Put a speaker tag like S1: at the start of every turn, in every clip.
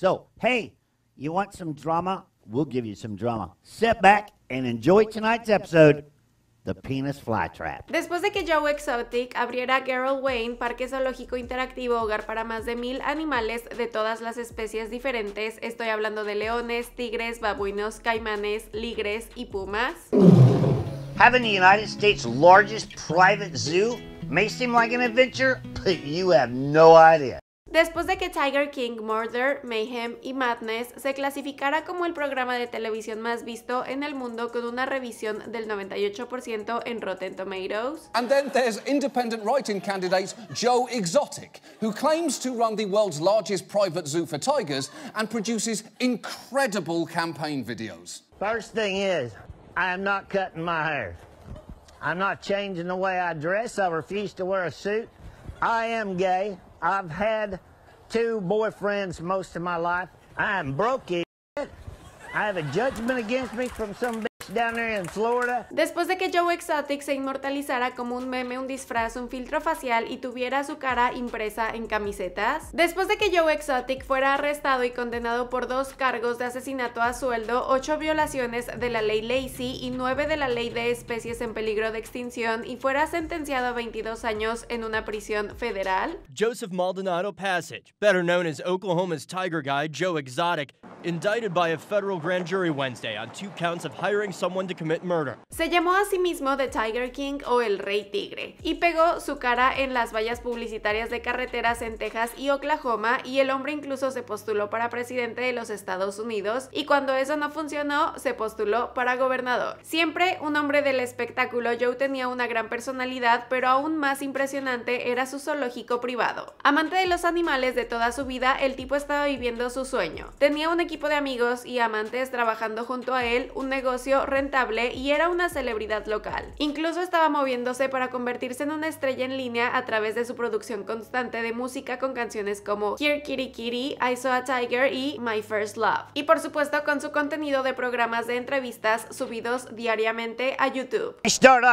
S1: So, hey, you want some drama? We'll give you some drama. Sit back and enjoy tonight's episode. The Penis Fly Trap.
S2: Después de que Joe Exotic abriera Girl Wayne, parque zoológico interactivo, hogar para más de mil animales de todas las especies diferentes, estoy hablando de leones, tigres, babuinos, caimanes, ligres y pumas.
S1: Having the United States' largest private zoo may seem like an adventure, but you have no idea.
S2: Después de que Tiger King, Murder, Mayhem y Madness se clasificara como el programa de televisión más visto en el mundo con una revisión del 98% en Rotten Tomatoes.
S1: And then there's independent writing candidate Joe Exotic, who claims to run the world's largest private zoo for tigers and produces incredible campaign videos. First thing is, I am not cutting my hair. I'm not changing the way I dress. I refuse to wear a suit. I am gay. I've had two boyfriends most of my life. I am broke. I have a judgment against me from some down there
S2: Después de que Joe Exotic se inmortalizara como un meme, un disfraz, un filtro facial y tuviera su cara impresa en camisetas. Después de que Joe Exotic fuera arrestado y condenado por dos cargos de asesinato a sueldo, ocho violaciones de la ley Lacey y nueve de la ley de especies en peligro de extinción y fuera sentenciado a 22 años en una prisión federal. Joseph Maldonado Passage, better known as Oklahoma's Tiger Guy Joe Exotic, indicted by a federal grand jury Wednesday on two counts of hiring se llamó a sí mismo The Tiger King o el Rey Tigre y pegó su cara en las vallas publicitarias de carreteras en Texas y Oklahoma y el hombre incluso se postuló para presidente de los Estados Unidos y cuando eso no funcionó se postuló para gobernador. Siempre un hombre del espectáculo, Joe tenía una gran personalidad pero aún más impresionante era su zoológico privado. Amante de los animales de toda su vida, el tipo estaba viviendo su sueño. Tenía un equipo de amigos y amantes trabajando junto a él, un negocio rentable y era una celebridad local. Incluso estaba moviéndose para convertirse en una estrella en línea a través de su producción constante de música con canciones como Here Kitty Kitty, I Saw a Tiger y My First Love. Y por supuesto con su contenido de programas de entrevistas subidos diariamente a YouTube.
S1: start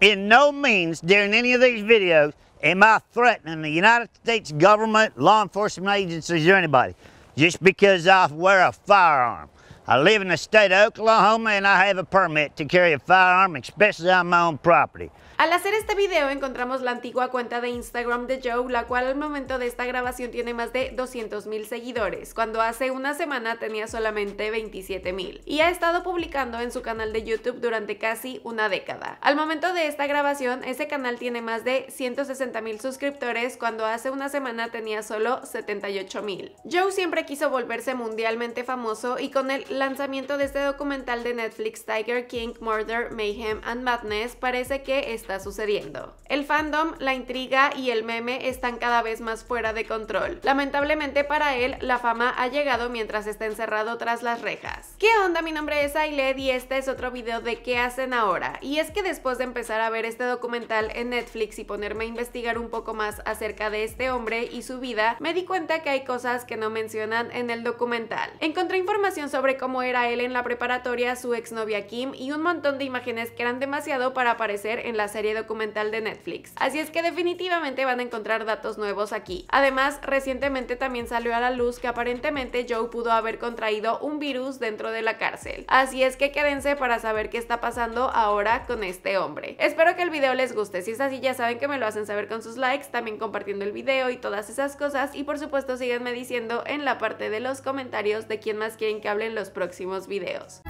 S1: in no means during any of these videos am threatening the United States government, law enforcement agencies or anybody just because I wear a firearm. I live in the state of Oklahoma and I have a permit to carry a firearm, especially on my own property.
S2: Al hacer este video encontramos la antigua cuenta de Instagram de Joe, la cual al momento de esta grabación tiene más de 200 mil seguidores, cuando hace una semana tenía solamente 27 mil, y ha estado publicando en su canal de YouTube durante casi una década. Al momento de esta grabación, ese canal tiene más de 160 mil suscriptores, cuando hace una semana tenía solo 78 mil. Joe siempre quiso volverse mundialmente famoso y con el lanzamiento de este documental de Netflix Tiger King Murder, Mayhem and Madness parece que está sucediendo. El fandom, la intriga y el meme están cada vez más fuera de control. Lamentablemente para él, la fama ha llegado mientras está encerrado tras las rejas. ¿Qué onda? Mi nombre es Ailed y este es otro video de ¿Qué hacen ahora? Y es que después de empezar a ver este documental en Netflix y ponerme a investigar un poco más acerca de este hombre y su vida, me di cuenta que hay cosas que no mencionan en el documental. Encontré información sobre cómo era él en la preparatoria, su exnovia Kim y un montón de imágenes que eran demasiado para aparecer en la serie serie documental de Netflix. Así es que definitivamente van a encontrar datos nuevos aquí. Además, recientemente también salió a la luz que aparentemente Joe pudo haber contraído un virus dentro de la cárcel. Así es que quédense para saber qué está pasando ahora con este hombre. Espero que el video les guste, si es así ya saben que me lo hacen saber con sus likes, también compartiendo el video y todas esas cosas y por supuesto síganme diciendo en la parte de los comentarios de quién más quieren que hable en los próximos videos.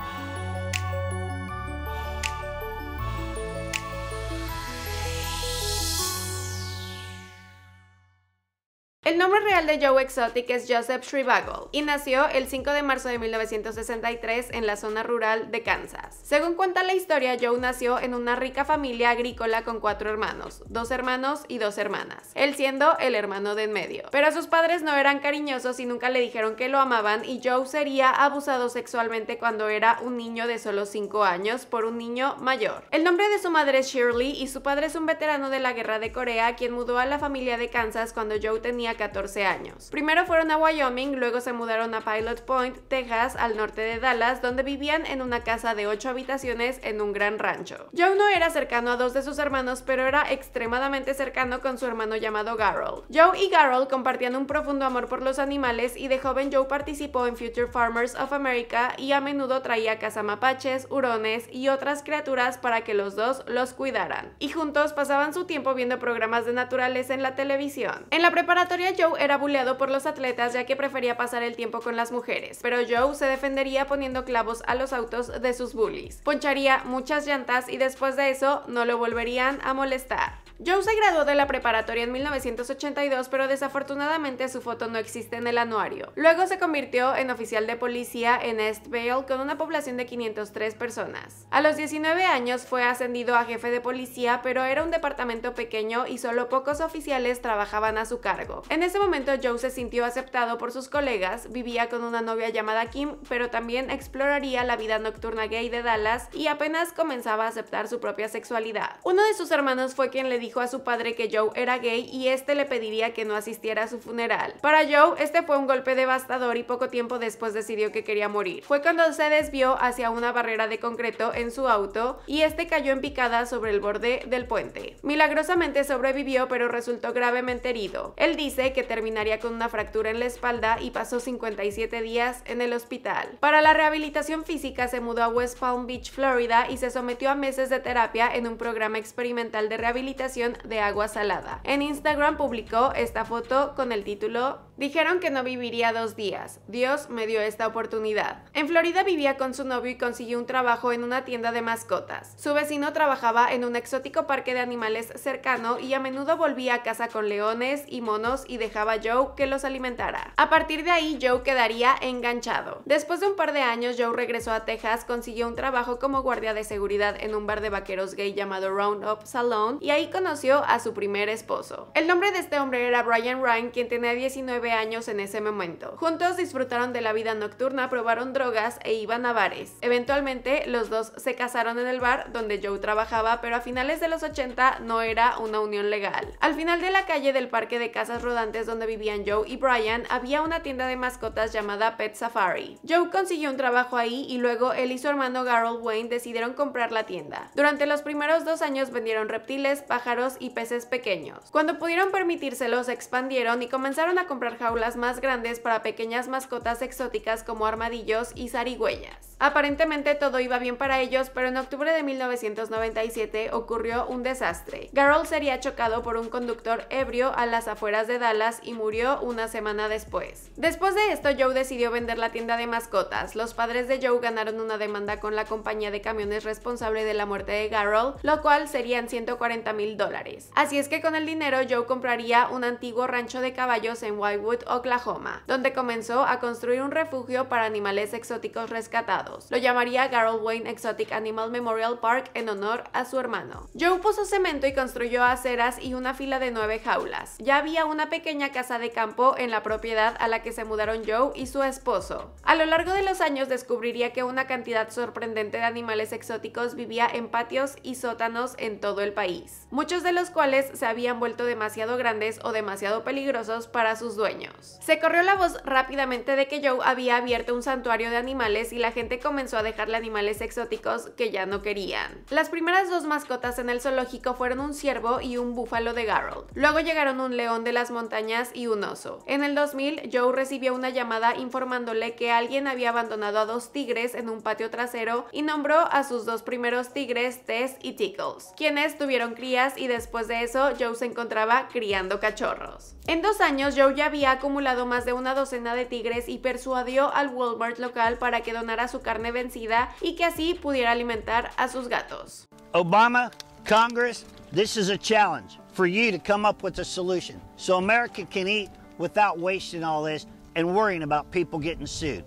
S2: El nombre real de Joe Exotic es Joseph Shrivagel y nació el 5 de marzo de 1963 en la zona rural de Kansas. Según cuenta la historia, Joe nació en una rica familia agrícola con cuatro hermanos, dos hermanos y dos hermanas, él siendo el hermano de en medio. Pero sus padres no eran cariñosos y nunca le dijeron que lo amaban y Joe sería abusado sexualmente cuando era un niño de solo 5 años por un niño mayor. El nombre de su madre es Shirley y su padre es un veterano de la guerra de Corea quien mudó a la familia de Kansas cuando Joe tenía 14 años. Primero fueron a Wyoming, luego se mudaron a Pilot Point, Texas, al norte de Dallas, donde vivían en una casa de 8 habitaciones en un gran rancho. Joe no era cercano a dos de sus hermanos, pero era extremadamente cercano con su hermano llamado Garrel. Joe y Garrel compartían un profundo amor por los animales y de joven Joe participó en Future Farmers of America y a menudo traía cazamapaches, hurones y otras criaturas para que los dos los cuidaran. Y juntos pasaban su tiempo viendo programas de naturaleza en la televisión. En la preparatoria Joe era buleado por los atletas ya que prefería pasar el tiempo con las mujeres, pero Joe se defendería poniendo clavos a los autos de sus bullies. Poncharía muchas llantas y después de eso no lo volverían a molestar. Joe se graduó de la preparatoria en 1982, pero desafortunadamente su foto no existe en el anuario. Luego se convirtió en oficial de policía en Estvale con una población de 503 personas. A los 19 años fue ascendido a jefe de policía, pero era un departamento pequeño y solo pocos oficiales trabajaban a su cargo. En ese momento Joe se sintió aceptado por sus colegas, vivía con una novia llamada Kim, pero también exploraría la vida nocturna gay de Dallas y apenas comenzaba a aceptar su propia sexualidad. Uno de sus hermanos fue quien le dijo dijo a su padre que Joe era gay y este le pediría que no asistiera a su funeral. Para Joe, este fue un golpe devastador y poco tiempo después decidió que quería morir. Fue cuando se desvió hacia una barrera de concreto en su auto y este cayó en picada sobre el borde del puente. Milagrosamente sobrevivió pero resultó gravemente herido. Él dice que terminaría con una fractura en la espalda y pasó 57 días en el hospital. Para la rehabilitación física se mudó a West Palm Beach, Florida y se sometió a meses de terapia en un programa experimental de rehabilitación de agua salada. En Instagram publicó esta foto con el título Dijeron que no viviría dos días. Dios me dio esta oportunidad. En Florida vivía con su novio y consiguió un trabajo en una tienda de mascotas. Su vecino trabajaba en un exótico parque de animales cercano y a menudo volvía a casa con leones y monos y dejaba a Joe que los alimentara. A partir de ahí Joe quedaría enganchado. Después de un par de años Joe regresó a Texas, consiguió un trabajo como guardia de seguridad en un bar de vaqueros gay llamado Roundup Salon y ahí conoció a su primer esposo. El nombre de este hombre era Brian Ryan, quien tenía 19 años en ese momento. Juntos disfrutaron de la vida nocturna, probaron drogas e iban a bares. Eventualmente, los dos se casaron en el bar donde Joe trabajaba, pero a finales de los 80 no era una unión legal. Al final de la calle del parque de casas rodantes donde vivían Joe y Brian, había una tienda de mascotas llamada Pet Safari. Joe consiguió un trabajo ahí y luego él y su hermano Garold Wayne decidieron comprar la tienda. Durante los primeros dos años vendieron reptiles, pájaros y peces pequeños. Cuando pudieron permitírselos expandieron y comenzaron a comprar jaulas más grandes para pequeñas mascotas exóticas como armadillos y zarigüeyas. Aparentemente todo iba bien para ellos, pero en octubre de 1997 ocurrió un desastre. Garol sería chocado por un conductor ebrio a las afueras de Dallas y murió una semana después. Después de esto, Joe decidió vender la tienda de mascotas. Los padres de Joe ganaron una demanda con la compañía de camiones responsable de la muerte de Garol, lo cual serían 140 mil dólares. Así es que con el dinero Joe compraría un antiguo rancho de caballos en Wood, Oklahoma, donde comenzó a construir un refugio para animales exóticos rescatados. Lo llamaría Garold Wayne Exotic Animal Memorial Park en honor a su hermano. Joe puso cemento y construyó aceras y una fila de nueve jaulas. Ya había una pequeña casa de campo en la propiedad a la que se mudaron Joe y su esposo. A lo largo de los años descubriría que una cantidad sorprendente de animales exóticos vivía en patios y sótanos en todo el país, muchos de los cuales se habían vuelto demasiado grandes o demasiado peligrosos para sus dueños. Se corrió la voz rápidamente de que Joe había abierto un santuario de animales y la gente comenzó a dejarle animales exóticos que ya no querían. Las primeras dos mascotas en el zoológico fueron un ciervo y un búfalo de Garold. Luego llegaron un león de las montañas y un oso. En el 2000, Joe recibió una llamada informándole que alguien había abandonado a dos tigres en un patio trasero y nombró a sus dos primeros tigres Tess y Tickles, quienes tuvieron crías y después de eso Joe se encontraba criando cachorros. En dos años Joe ya había acumulado más de una docena de tigres y persuadió al Walmart local para que donara su carne vencida y que así pudiera alimentar a sus gatos.
S1: Obama, Congress, this is a challenge for you to come up with a solution so America can eat without wasting all this and worrying about people getting sued.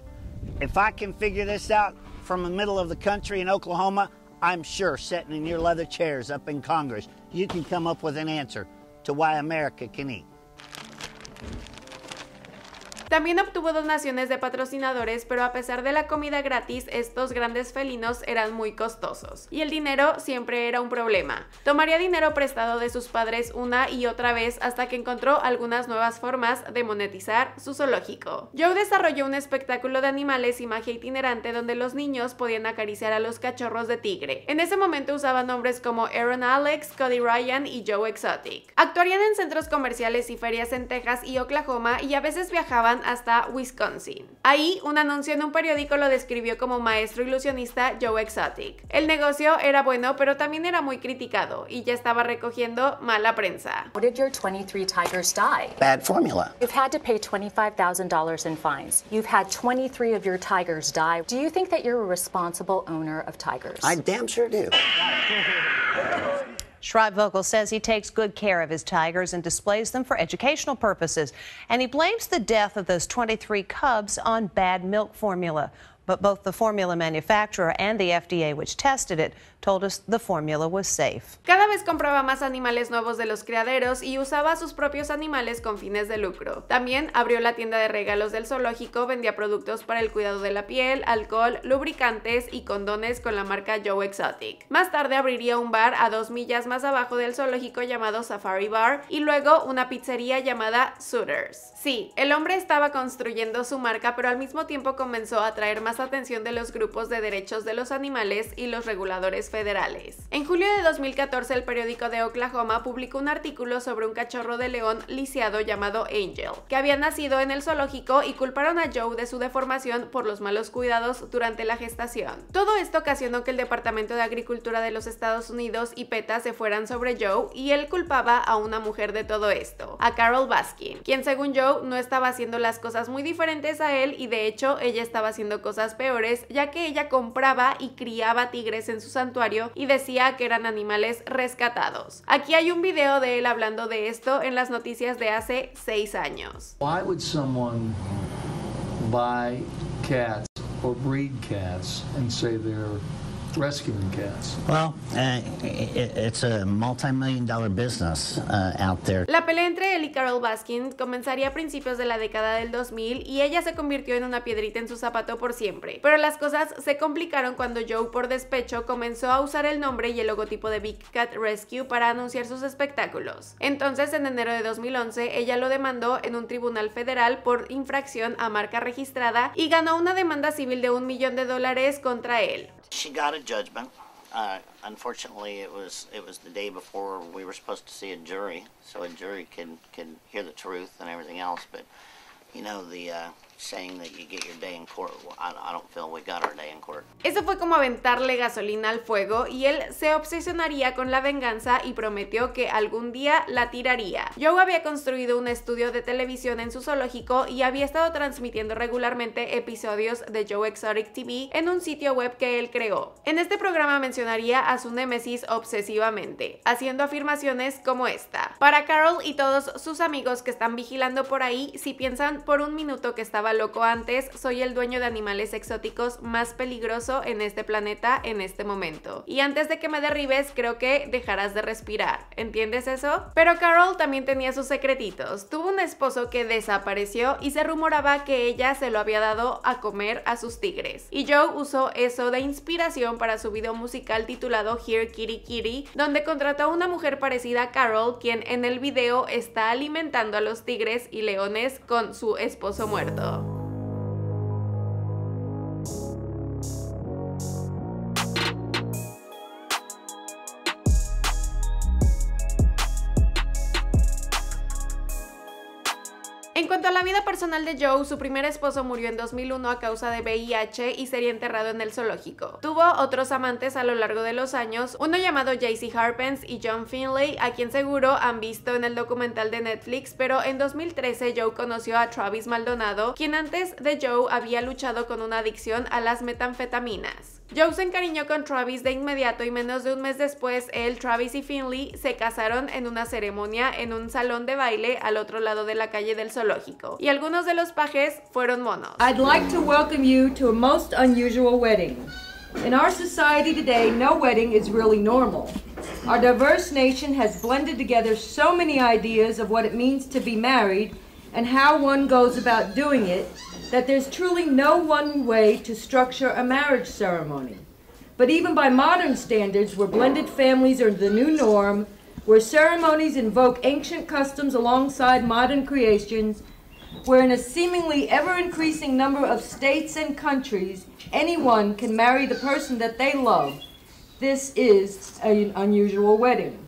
S1: If I can figure this out from the middle of the country in Oklahoma, I'm sure sitting in your leather chairs up in Congress, you can come up with an answer to why America can eat.
S2: También obtuvo donaciones de patrocinadores, pero a pesar de la comida gratis, estos grandes felinos eran muy costosos. Y el dinero siempre era un problema. Tomaría dinero prestado de sus padres una y otra vez hasta que encontró algunas nuevas formas de monetizar su zoológico. Joe desarrolló un espectáculo de animales y magia itinerante donde los niños podían acariciar a los cachorros de tigre. En ese momento usaba nombres como Aaron Alex, Cody Ryan y Joe Exotic. Actuarían en centros comerciales y ferias en Texas y Oklahoma y a veces viajaban hasta Wisconsin. Ahí, un anuncio en un periódico lo describió como maestro ilusionista Joe Exotic. El negocio era bueno, pero también era muy criticado y ya estaba recogiendo mala prensa. did your 23 tigers Bad formula. You've had to pay $25,000 in fines.
S1: You've had 23 of your tigers die. Do you think that you're a responsible owner of tigers? I damn sure do. Schrob Vogel says he takes good care of his tigers and displays them for educational purposes. And he blames the death of those 23 cubs on bad milk formula. but both the formula manufacturer and the FDA, which tested it, told us the formula was safe.
S2: Cada vez compraba más animales nuevos de los criaderos y usaba sus propios animales con fines de lucro. También abrió la tienda de regalos del zoológico, vendía productos para el cuidado de la piel, alcohol, lubricantes y condones con la marca Joe Exotic. Más tarde abriría un bar a dos millas más abajo del zoológico llamado Safari Bar y luego una pizzería llamada Souters. Sí, el hombre estaba construyendo su marca, pero al mismo tiempo comenzó a traer más atención de los grupos de derechos de los animales y los reguladores federales. En julio de 2014, el periódico de Oklahoma publicó un artículo sobre un cachorro de león lisiado llamado Angel, que había nacido en el zoológico y culparon a Joe de su deformación por los malos cuidados durante la gestación. Todo esto ocasionó que el Departamento de Agricultura de los Estados Unidos y PETA se fueran sobre Joe y él culpaba a una mujer de todo esto, a Carol Baskin, quien según Joe no estaba haciendo las cosas muy diferentes a él y de hecho ella estaba haciendo cosas peores, ya que ella compraba y criaba tigres en su santuario y decía que eran animales rescatados. Aquí hay un video de él hablando de esto en las noticias de hace seis años.
S1: Why would someone buy cats or breed cats and say they're Well, uh, it's a dollar business uh, out there.
S2: La pelea entre él y Carol Baskin comenzaría a principios de la década del 2000 y ella se convirtió en una piedrita en su zapato por siempre. Pero las cosas se complicaron cuando Joe por despecho comenzó a usar el nombre y el logotipo de Big Cat Rescue para anunciar sus espectáculos. Entonces, en enero de 2011, ella lo demandó en un tribunal federal por infracción a marca registrada y ganó una demanda civil de un millón de dólares contra él.
S1: She got a judgment. Uh, unfortunately, it was it was the day before we were supposed to see a jury, so a jury can can hear the truth and everything else. But you know the uh, saying that you get your day in court. I, don't feel we got our day in court.
S2: Eso fue como aventarle gasolina al fuego y él se obsesionaría con la venganza y prometió que algún día la tiraría. Joe había construido un estudio de televisión en su zoológico y había estado transmitiendo regularmente episodios de Joe Exotic TV en un sitio web que él creó. En este programa mencionaría a su némesis obsesivamente, haciendo afirmaciones como esta. Para Carol y todos sus amigos que están vigilando por ahí, si piensan por un minuto que estaba loco antes, soy el dueño de animales exóticos más peligroso en este planeta en este momento. Y antes de que me derribes, creo que dejarás de respirar. ¿Entiendes eso? Pero Carol también tenía sus secretitos. Tuvo un esposo que desapareció y se rumoraba que ella se lo había dado a comer a sus tigres. Y Joe usó eso de inspiración para su video musical titulado Here Kitty Kitty, donde contrató a una mujer parecida a Carol, quien en el video está alimentando a los tigres y leones con su esposo muerto. En cuanto a la vida personal de Joe, su primer esposo murió en 2001 a causa de VIH y sería enterrado en el zoológico. Tuvo otros amantes a lo largo de los años, uno llamado JC Harpens y John Finley, a quien seguro han visto en el documental de Netflix, pero en 2013 Joe conoció a Travis Maldonado, quien antes de Joe había luchado con una adicción a las metanfetaminas. Joe se encariñó con Travis de inmediato y menos de un mes después él, Travis y Finley se casaron en una ceremonia en un salón de baile al otro lado de la calle del zoológico. Y algunos de los pajes fueron monos. I'd like to welcome you to a most unusual wedding. In our society today, no wedding is really normal. Our diverse nation has blended together so many
S1: ideas of what it means to be married and how one goes about doing it that there's truly no one way to structure a marriage ceremony. But even by modern
S2: standards, where blended families are the new norm, where ceremonies invoke ancient customs alongside modern creations, where in a seemingly ever increasing number of states and countries, anyone can marry the person that they love,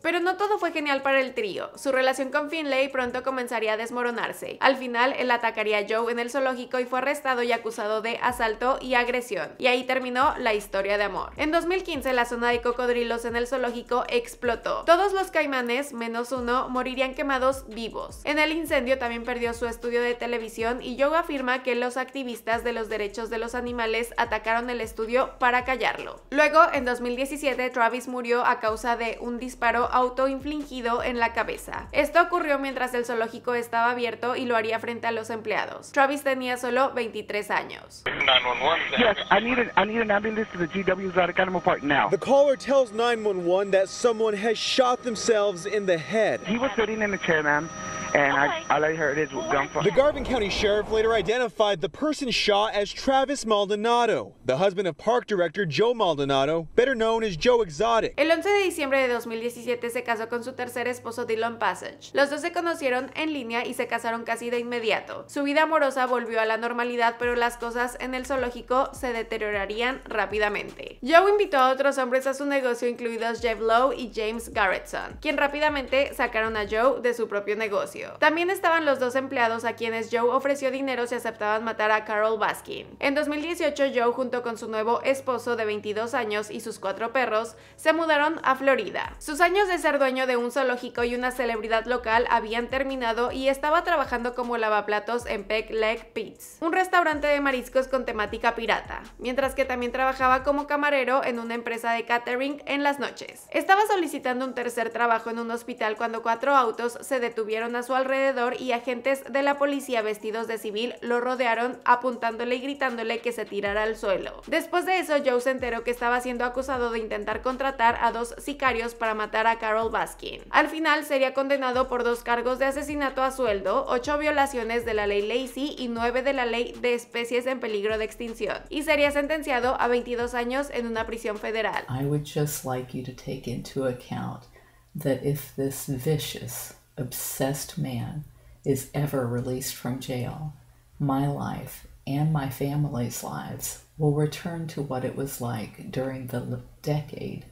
S2: Pero no todo fue genial para el trío. Su relación con Finlay pronto comenzaría a desmoronarse. Al final, él atacaría a Joe en el zoológico y fue arrestado y acusado de asalto y agresión. Y ahí terminó la historia de amor. En 2015, la zona de cocodrilos en el zoológico explotó. Todos los caimanes, menos uno, morirían quemados vivos. En el incendio también perdió su estudio de televisión y Joe afirma que los activistas de los derechos de los animales atacaron el estudio para callarlo. Luego, en 2017, 2017, Travis murió a causa de un disparo autoinfligido en la cabeza. Esto ocurrió mientras el zoológico estaba abierto y lo haría frente a los empleados. Travis tenía solo 23 años. Yes, I need an, I need an ambulance to the GW Exotic Animal Park now. The caller tells 911 that someone has shot themselves in the head. He was sitting in a
S1: chair, ma'am and The
S2: Garvin County Sheriff later identified the person shot as Travis Maldonado, the husband of park director Joe Maldonado, better known as Joe Exotic. El 11 de diciembre de 2017 se casó con su tercer esposo Dylan Passage. Los dos se conocieron en línea y se casaron casi de inmediato. Su vida amorosa volvió a la normalidad, pero las cosas en el zoológico se deteriorarían rápidamente. Joe invitó a otros hombres a su negocio, incluidos Jeff Lowe y James Garretson, quien rápidamente sacaron a Joe de su propio negocio. También estaban los dos empleados a quienes Joe ofreció dinero si aceptaban matar a Carol Baskin. En 2018, Joe junto con su nuevo esposo de 22 años y sus cuatro perros se mudaron a Florida. Sus años de ser dueño de un zoológico y una celebridad local habían terminado y estaba trabajando como lavaplatos en Peck Leg Pits, un restaurante de mariscos con temática pirata, mientras que también trabajaba como camarero en una empresa de catering en las noches. Estaba solicitando un tercer trabajo en un hospital cuando cuatro autos se detuvieron a alrededor y agentes de la policía vestidos de civil lo rodearon apuntándole y gritándole que se tirara al suelo. Después de eso, Joe se enteró que estaba siendo acusado de intentar contratar a dos sicarios para matar a Carol Baskin. Al final sería condenado por dos cargos de asesinato a sueldo, ocho violaciones de la ley Lacey y nueve de la ley de especies en peligro de extinción, y sería sentenciado a 22 años en una prisión federal. I
S1: would just like you to take into account that if this vicious obsessed man is ever released from jail, my life and my family's lives will return to what it was like during the decade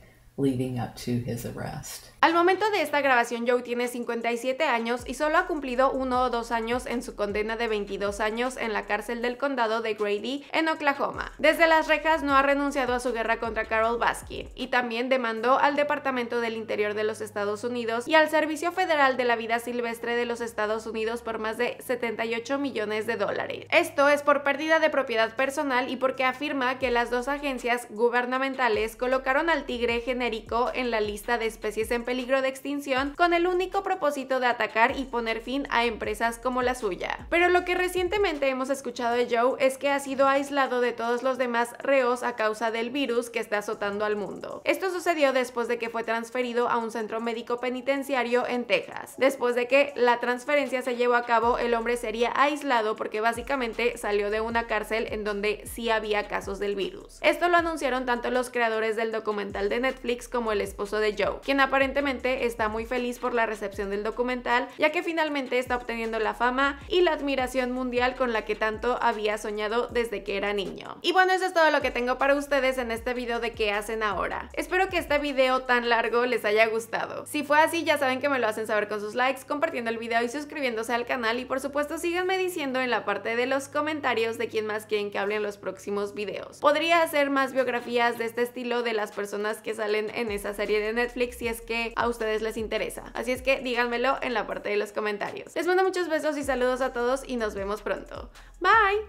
S2: Al momento de esta grabación, Joe tiene 57 años y solo ha cumplido uno o dos años en su condena de 22 años en la cárcel del condado de Grady, en Oklahoma. Desde las rejas no ha renunciado a su guerra contra Carol Baskin y también demandó al Departamento del Interior de los Estados Unidos y al Servicio Federal de la Vida Silvestre de los Estados Unidos por más de 78 millones de dólares. Esto es por pérdida de propiedad personal y porque afirma que las dos agencias gubernamentales colocaron al tigre general en la lista de especies en peligro de extinción con el único propósito de atacar y poner fin a empresas como la suya. Pero lo que recientemente hemos escuchado de Joe es que ha sido aislado de todos los demás reos a causa del virus que está azotando al mundo. Esto sucedió después de que fue transferido a un centro médico penitenciario en Texas. Después de que la transferencia se llevó a cabo, el hombre sería aislado porque básicamente salió de una cárcel en donde sí había casos del virus. Esto lo anunciaron tanto los creadores del documental de Netflix como el esposo de Joe, quien aparentemente está muy feliz por la recepción del documental, ya que finalmente está obteniendo la fama y la admiración mundial con la que tanto había soñado desde que era niño. Y bueno, eso es todo lo que tengo para ustedes en este video de qué hacen ahora. Espero que este video tan largo les haya gustado. Si fue así, ya saben que me lo hacen saber con sus likes, compartiendo el video y suscribiéndose al canal y por supuesto síganme diciendo en la parte de los comentarios de quién más quieren que hable en los próximos videos. Podría hacer más biografías de este estilo de las personas que salen en esa serie de Netflix si es que a ustedes les interesa. Así es que díganmelo en la parte de los comentarios. Les mando muchos besos y saludos a todos y nos vemos pronto. Bye!